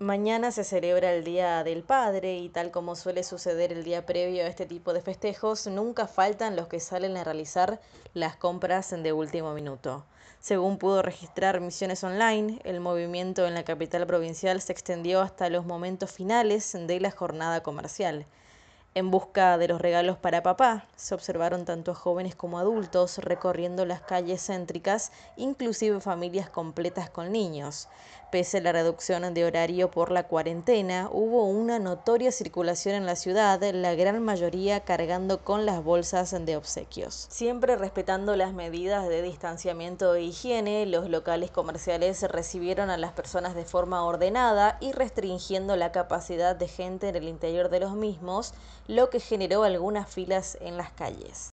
Mañana se celebra el Día del Padre y tal como suele suceder el día previo a este tipo de festejos, nunca faltan los que salen a realizar las compras de último minuto. Según pudo registrar Misiones Online, el movimiento en la capital provincial se extendió hasta los momentos finales de la jornada comercial. En busca de los regalos para papá, se observaron tanto a jóvenes como adultos recorriendo las calles céntricas, inclusive familias completas con niños. Pese a la reducción de horario por la cuarentena, hubo una notoria circulación en la ciudad, la gran mayoría cargando con las bolsas de obsequios. Siempre respetando las medidas de distanciamiento e higiene, los locales comerciales recibieron a las personas de forma ordenada y restringiendo la capacidad de gente en el interior de los mismos, lo que generó algunas filas en las calles.